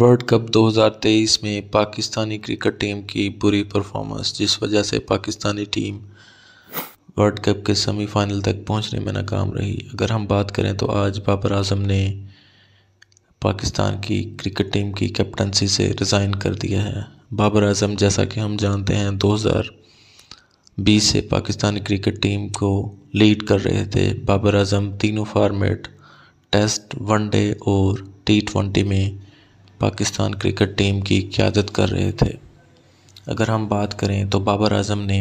world cup 2023 में Pakistani cricket team की बुरी परफॉर्मेंस जिस वजह से पाकिस्तानी टीम वर्ल्ड कप के सेमीफाइनल तक पहुंचने में नाकाम रही अगर हम बात करें तो आज बाबर आजम ने पाकिस्तान की क्रिकेट टीम की कैप्टनसी से रिज़ाइन कर दिया है बाबर आजम जैसा कि हम जानते हैं 2020 से पाकिस्तानी क्रिकेट टीम को लीड कर रहे थे बाबर आजम तीनों फार्मेट टेस्ट वनडे और टी ट्वेंटी में पाकिस्तान क्रिकेट टीम की क़्यादत कर रहे थे अगर हम बात करें तो बाबर आजम ने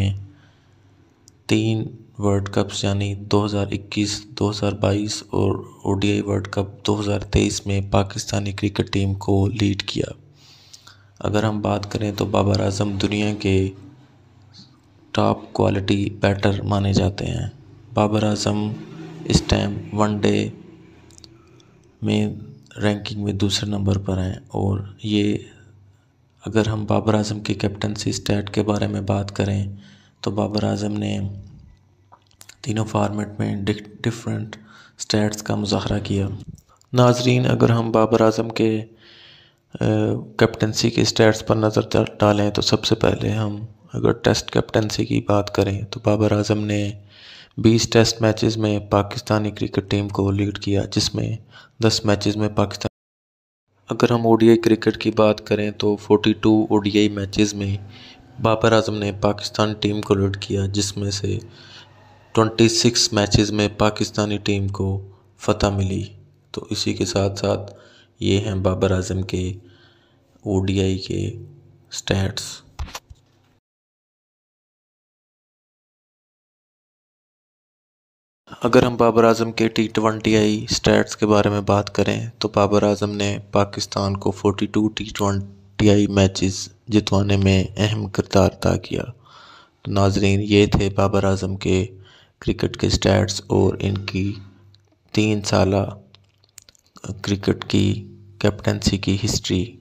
तीन वर्ल्ड कप्स यानी 2021, 2022 और ओडीआई वर्ल्ड कप 2023 में पाकिस्तानी क्रिकेट टीम को लीड किया अगर हम बात करें तो बाबर आजम दुनिया के टॉप क्वालिटी बैटर माने जाते हैं बाबर आजम इस टाइम वनडे में रैंकिंग में दूसरे नंबर पर हैं और ये अगर हम बाबर आजम के कैप्टनसी स्टैट के बारे में बात करें तो बाबर आजम ने तीनों फार्मेट में डिफरेंट स्टैट्स का मुजाहरा किया नाजरीन अगर हम बाबर आजम के कैप्टनसी के स्टैट्स पर नज़र डालें तो सबसे पहले हम अगर टेस्ट कैप्टनसी की बात करें तो बाबर आजम ने बीस टेस्ट मैचेस में पाकिस्तानी क्रिकेट टीम को लीड किया जिसमें दस मैचेस में पाकिस्तान अगर हम ओडीआई क्रिकेट की बात करें तो 42 ओडीआई मैचेस में बाबर आजम ने पाकिस्तान टीम को लीड किया जिसमें से 26 मैचेस में पाकिस्तानी टीम को फतह मिली तो इसी के साथ साथ ये हैं बाबर आजम के ओ के स्टैट्स अगर हम बाबर अजम के टी ट्वेंटी आई स्टैट्स के बारे में बात करें तो बाबर अजम ने पाकिस्तान को 42 टी ट्वेंटी आई मैचेस जितवाने में अहम किरदार अदा किया तो नाजरीन ये थे बाबर अजम के क्रिकेट के स्टैट्स और इनकी तीन साल क्रिकेट की कैप्टनसी की हिस्ट्री